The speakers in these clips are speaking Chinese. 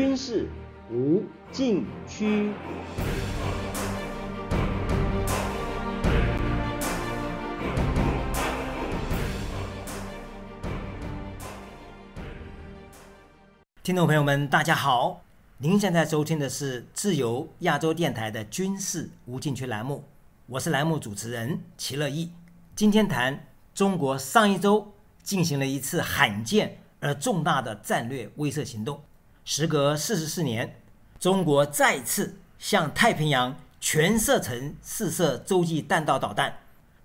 军事无禁区。听众朋友们，大家好，您现在收听的是自由亚洲电台的军事无禁区栏目，我是栏目主持人齐乐意。今天谈中国上一周进行了一次罕见而重大的战略威慑行动。时隔四十四年，中国再次向太平洋全射程试射洲际弹道导弹。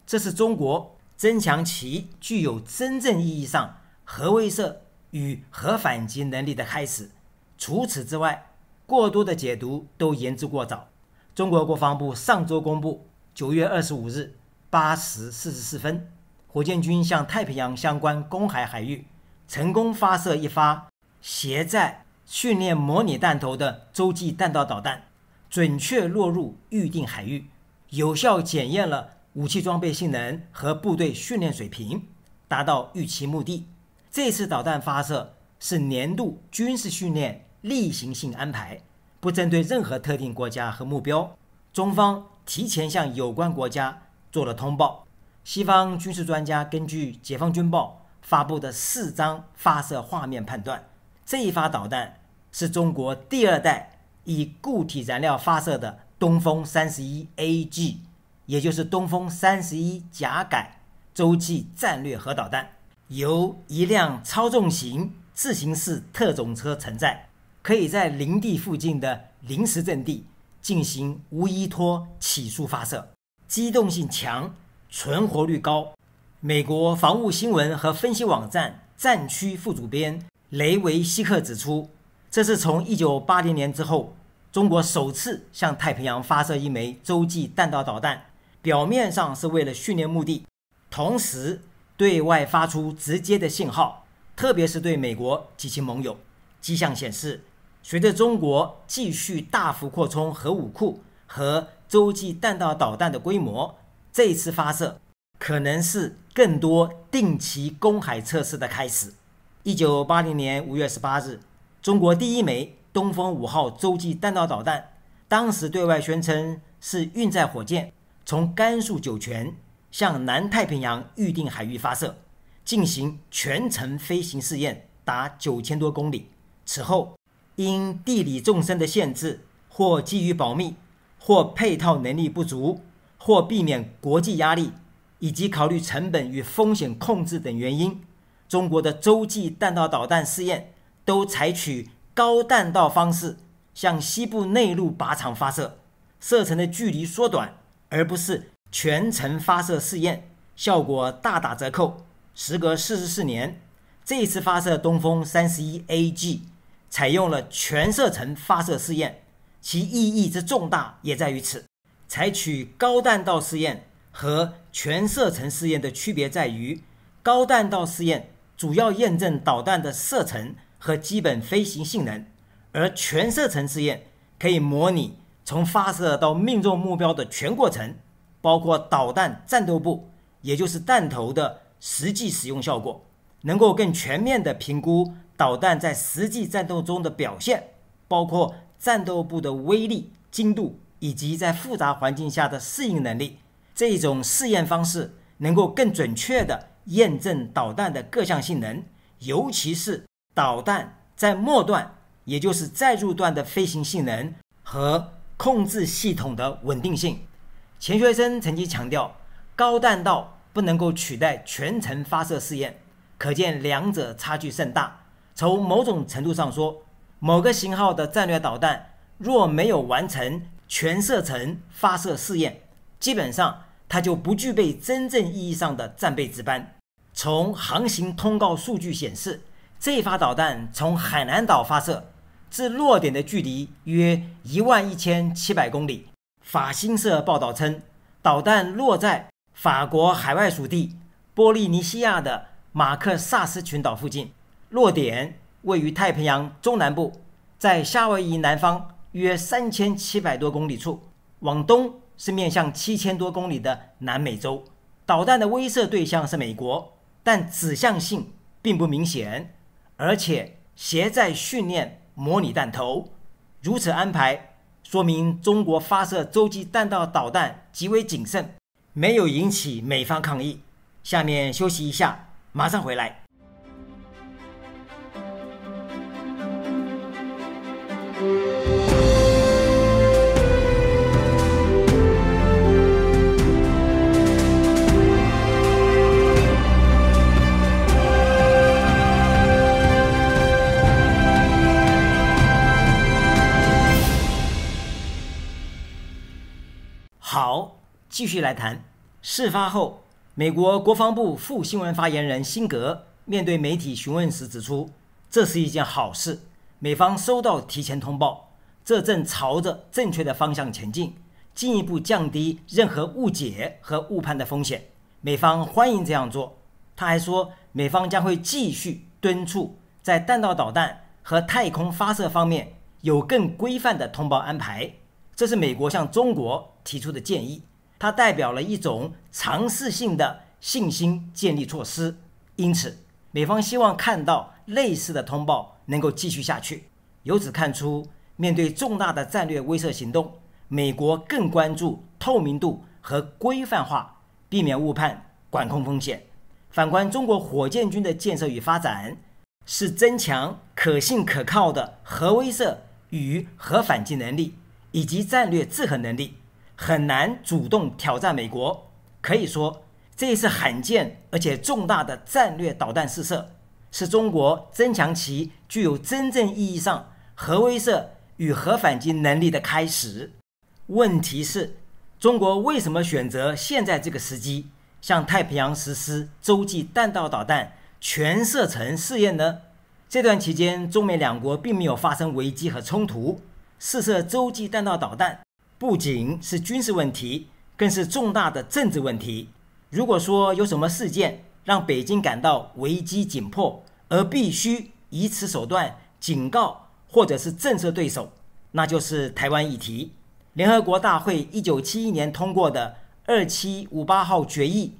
这是中国增强其具有真正意义上核威慑与核反击能力的开始。除此之外，过多的解读都言之过早。中国国防部上周公布，九月二十五日八时四十四分，火箭军向太平洋相关公海海域成功发射一发携载。训练模拟弹头的洲际弹道导弹准确落入预定海域，有效检验了武器装备性能和部队训练水平，达到预期目的。这次导弹发射是年度军事训练例行性安排，不针对任何特定国家和目标。中方提前向有关国家做了通报。西方军事专家根据解放军报发布的四张发射画面判断。这一发导弹是中国第二代以固体燃料发射的东风三十一 AG，也就是东风三十一甲改洲际战略核导弹，由一辆超重型自行式特种车承载，可以在林地附近的临时阵地进行无依托起速发射，机动性强，存活率高。美国防务新闻和分析网站战区副主编。雷维希克指出，这是从1980年之后中国首次向太平洋发射一枚洲际弹道导弹。表面上是为了训练目的，同时对外发出直接的信号，特别是对美国及其盟友。迹象显示，随着中国继续大幅扩充核武库和洲际弹道导弹的规模，这次发射可能是更多定期公海测试的开始。一九八零年五月十八日，中国第一枚东风五号洲际弹道导弹，当时对外宣称是运载火箭从甘肃酒泉向南太平洋预定海域发射，进行全程飞行试验，达九千多公里。此后，因地理纵深的限制，或基于保密，或配套能力不足，或避免国际压力，以及考虑成本与风险控制等原因。中国的洲际弹道导弹试验都采取高弹道方式，向西部内陆靶场发射，射程的距离缩短，而不是全程发射试验，效果大打折扣。时隔四十四年，这次发射东风三十一 AG 采用了全射程发射试验，其意义之重大也在于此。采取高弹道试验和全射程试验的区别在于，高弹道试验。主要验证导弹的射程和基本飞行性能，而全射程试验可以模拟从发射到命中目标的全过程，包括导弹战斗部，也就是弹头的实际使用效果，能够更全面的评估导弹在实际战斗中的表现，包括战斗部的威力、精度以及在复杂环境下的适应能力。这种试验方式能够更准确的。验证导弹的各项性能，尤其是导弹在末段，也就是载入段的飞行性能和控制系统的稳定性。钱学森曾经强调，高弹道不能够取代全程发射试验，可见两者差距甚大。从某种程度上说，某个型号的战略导弹若没有完成全射程发射试验，基本上它就不具备真正意义上的战备值班。从航行通告数据显示，这发导弹从海南岛发射至落点的距离约一万一千七百公里。法新社报道称，导弹落在法国海外属地波利尼西亚的马克萨斯群岛附近，落点位于太平洋中南部，在夏威夷南方约三千七百多公里处，往东是面向七千多公里的南美洲。导弹的威慑对象是美国。但指向性并不明显，而且携载训练模拟弹头，如此安排说明中国发射洲际弹道导弹极为谨慎，没有引起美方抗议。下面休息一下，马上回来。好，继续来谈。事发后，美国国防部副新闻发言人辛格面对媒体询问时指出，这是一件好事，美方收到提前通报，这正朝着正确的方向前进，进一步降低任何误解和误判的风险。美方欢迎这样做。他还说，美方将会继续敦促在弹道导弹和太空发射方面有更规范的通报安排。这是美国向中国提出的建议，它代表了一种尝试性的信心建立措施。因此，美方希望看到类似的通报能够继续下去。由此看出，面对重大的战略威慑行动，美国更关注透明度和规范化，避免误判、管控风险。反观中国火箭军的建设与发展，是增强可信可靠的核威慑与核反击能力。以及战略制衡能力很难主动挑战美国，可以说这也是罕见而且重大的战略导弹试射，是中国增强其具有真正意义上核威慑与核反击能力的开始。问题是，中国为什么选择现在这个时机向太平洋实施洲际弹道导弹全射程试验呢？这段期间，中美两国并没有发生危机和冲突。试射洲际弹道导弹不仅是军事问题，更是重大的政治问题。如果说有什么事件让北京感到危机紧迫，而必须以此手段警告或者是震慑对手，那就是台湾议题。联合国大会1971年通过的2758号决议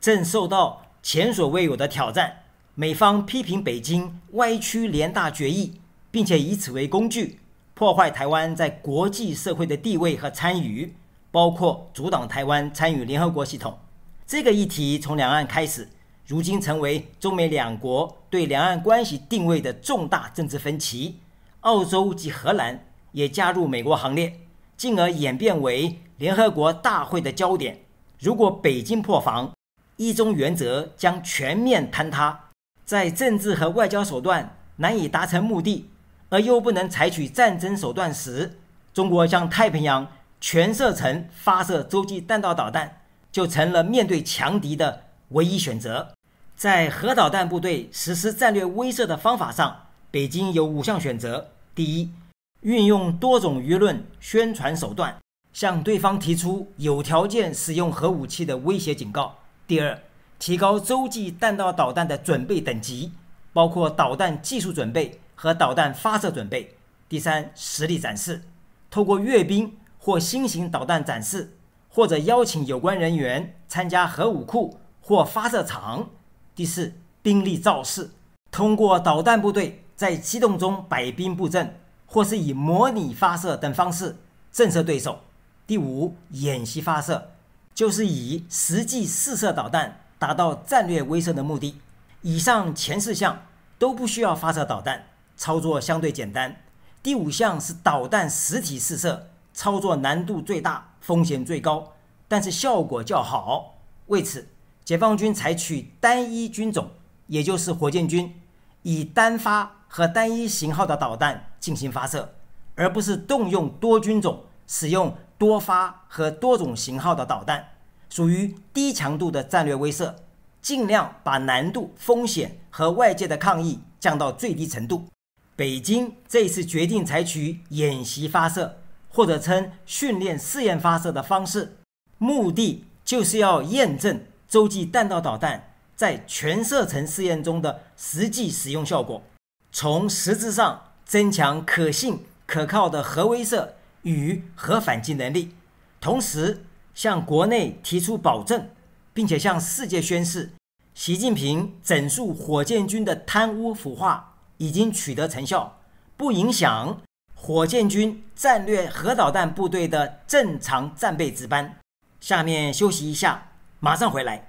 正受到前所未有的挑战。美方批评北京歪曲联大决议，并且以此为工具。破坏台湾在国际社会的地位和参与，包括阻挡台湾参与联合国系统。这个议题从两岸开始，如今成为中美两国对两岸关系定位的重大政治分歧。澳洲及荷兰也加入美国行列，进而演变为联合国大会的焦点。如果北京破防，一中原则将全面坍塌，在政治和外交手段难以达成目的。而又不能采取战争手段时，中国向太平洋全射程发射洲际弹道导弹就成了面对强敌的唯一选择。在核导弹部队实施战略威慑的方法上，北京有五项选择：第一，运用多种舆论宣传手段，向对方提出有条件使用核武器的威胁警告；第二，提高洲际弹道导弹的准备等级，包括导弹技术准备。和导弹发射准备。第三，实力展示，通过阅兵或新型导弹展示，或者邀请有关人员参加核武库或发射场。第四，兵力造势，通过导弹部队在机动中摆兵布阵，或是以模拟发射等方式震慑对手。第五，演习发射，就是以实际试射导弹达到战略威慑的目的。以上前四项都不需要发射导弹。操作相对简单。第五项是导弹实体试射，操作难度最大，风险最高，但是效果较好。为此，解放军采取单一军种，也就是火箭军，以单发和单一型号的导弹进行发射，而不是动用多军种、使用多发和多种型号的导弹，属于低强度的战略威慑，尽量把难度、风险和外界的抗议降到最低程度。北京这次决定采取演习发射，或者称训练试验发射的方式，目的就是要验证洲际弹道导弹在全射程试验中的实际使用效果，从实质上增强可信、可靠的核威慑与核反击能力，同时向国内提出保证，并且向世界宣示习近平整肃火箭军的贪污腐化。已经取得成效，不影响火箭军战略核导弹部队的正常战备值班。下面休息一下，马上回来。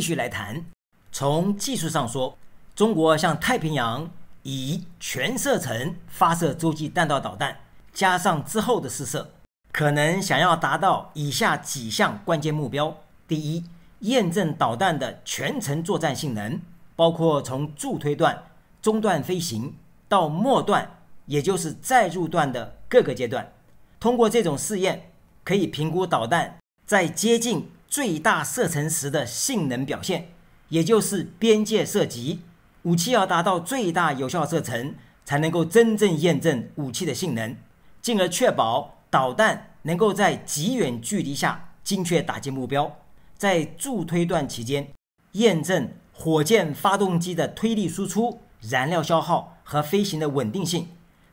继续来谈，从技术上说，中国向太平洋以全射程发射洲际弹道导弹，加上之后的试射，可能想要达到以下几项关键目标：第一，验证导弹的全程作战性能，包括从助推段、中段飞行到末段，也就是再入段的各个阶段。通过这种试验，可以评估导弹在接近。最大射程时的性能表现，也就是边界射击。武器要达到最大有效射程，才能够真正验证武器的性能，进而确保导弹能够在极远距离下精确打击目标。在助推段期间，验证火箭发动机的推力输出、燃料消耗和飞行的稳定性；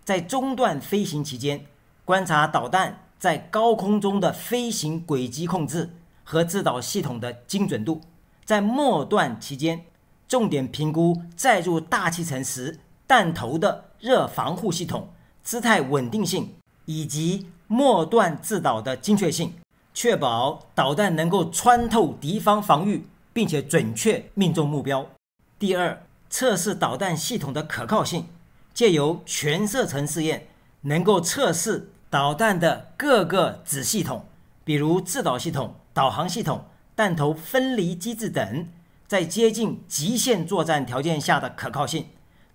在中段飞行期间，观察导弹在高空中的飞行轨迹控制。和制导系统的精准度，在末段期间，重点评估载入大气层时弹头的热防护系统、姿态稳定性以及末段制导的精确性，确保导弹能够穿透敌方防御，并且准确命中目标。第二，测试导弹系统的可靠性，借由全射程试验，能够测试导弹的各个子系统，比如制导系统。导航系统、弹头分离机制等，在接近极限作战条件下的可靠性，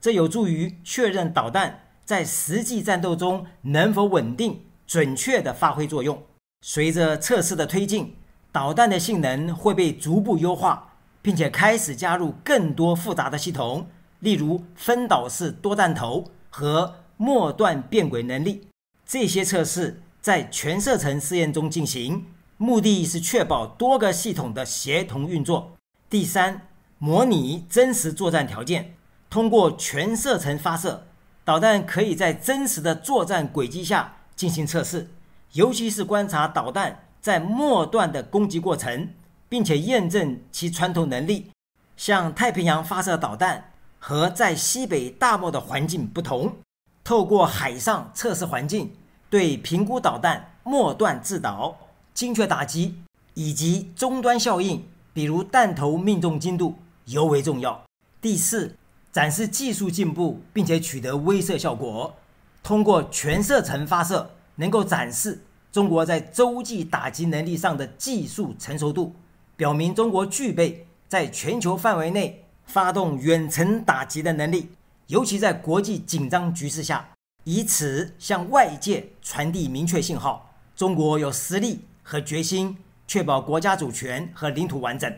这有助于确认导弹在实际战斗中能否稳定、准确地发挥作用。随着测试的推进，导弹的性能会被逐步优化，并且开始加入更多复杂的系统，例如分导式多弹头和末段变轨能力。这些测试在全射程试验中进行。目的是确保多个系统的协同运作。第三，模拟真实作战条件，通过全射程发射导弹，可以在真实的作战轨迹下进行测试，尤其是观察导弹在末段的攻击过程，并且验证其穿透能力。向太平洋发射导弹和在西北大漠的环境不同，透过海上测试环境，对评估导弹末段制导。精确打击以及终端效应，比如弹头命中精度尤为重要。第四，展示技术进步并且取得威慑效果。通过全射程发射，能够展示中国在洲际打击能力上的技术成熟度，表明中国具备在全球范围内发动远程打击的能力。尤其在国际紧张局势下，以此向外界传递明确信号：中国有实力。和决心，确保国家主权和领土完整。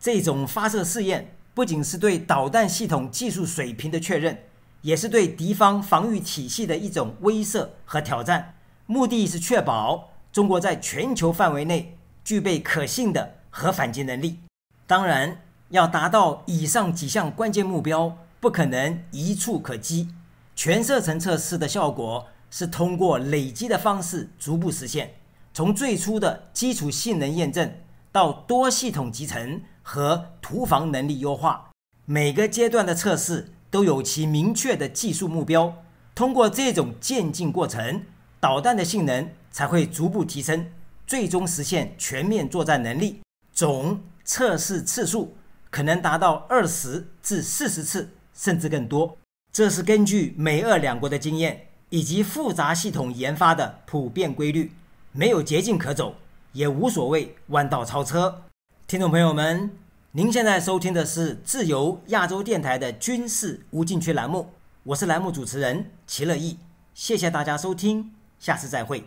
这种发射试验不仅是对导弹系统技术水平的确认，也是对敌方防御体系的一种威慑和挑战。目的是确保中国在全球范围内具备可信的核反击能力。当然，要达到以上几项关键目标，不可能一触可击。全射程测试的效果是通过累积的方式逐步实现。从最初的基础性能验证，到多系统集成和突防能力优化，每个阶段的测试都有其明确的技术目标。通过这种渐进过程，导弹的性能才会逐步提升，最终实现全面作战能力。总测试次数可能达到二十至四十次，甚至更多。这是根据美、俄两国的经验以及复杂系统研发的普遍规律。没有捷径可走，也无所谓弯道超车。听众朋友们，您现在收听的是自由亚洲电台的军事无禁区栏目，我是栏目主持人齐乐意，谢谢大家收听，下次再会。